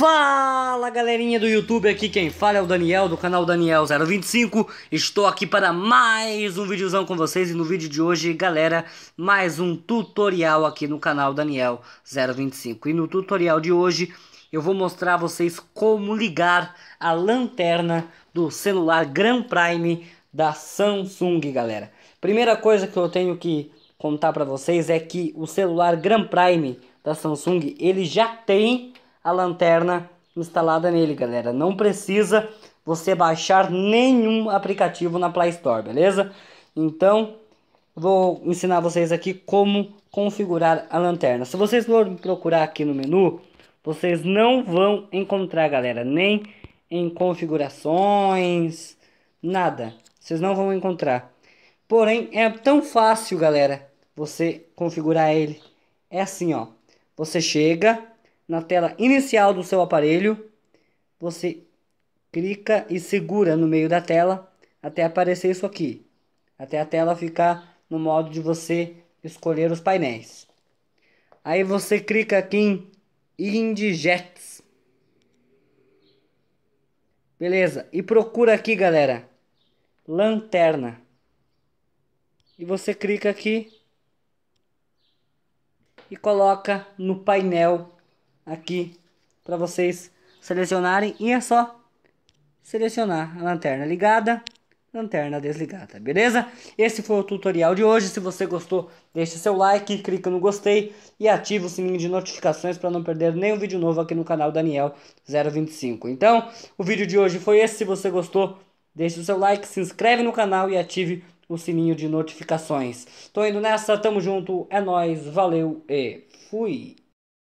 Fala galerinha do YouTube, aqui quem fala é o Daniel do canal Daniel025 Estou aqui para mais um videozão com vocês e no vídeo de hoje, galera, mais um tutorial aqui no canal Daniel025 E no tutorial de hoje eu vou mostrar a vocês como ligar a lanterna do celular Grand Prime da Samsung, galera Primeira coisa que eu tenho que contar para vocês é que o celular Grand Prime da Samsung, ele já tem a lanterna instalada nele, galera. Não precisa você baixar nenhum aplicativo na Play Store, beleza? Então, vou ensinar vocês aqui como configurar a lanterna. Se vocês forem procurar aqui no menu, vocês não vão encontrar, galera, nem em configurações, nada. Vocês não vão encontrar. Porém, é tão fácil, galera, você configurar ele. É assim, ó. Você chega, na tela inicial do seu aparelho, você clica e segura no meio da tela até aparecer isso aqui, até a tela ficar no modo de você escolher os painéis. Aí você clica aqui em Indigets. Beleza, e procura aqui, galera, lanterna. E você clica aqui e coloca no painel aqui para vocês selecionarem e é só selecionar a lanterna ligada, lanterna desligada, beleza? Esse foi o tutorial de hoje, se você gostou, deixe seu like, clica no gostei e ativa o sininho de notificações para não perder nenhum vídeo novo aqui no canal Daniel 025. Então, o vídeo de hoje foi esse, se você gostou, deixe o seu like, se inscreve no canal e ative o sininho de notificações. Tô indo nessa, tamo junto, é nós, valeu e fui!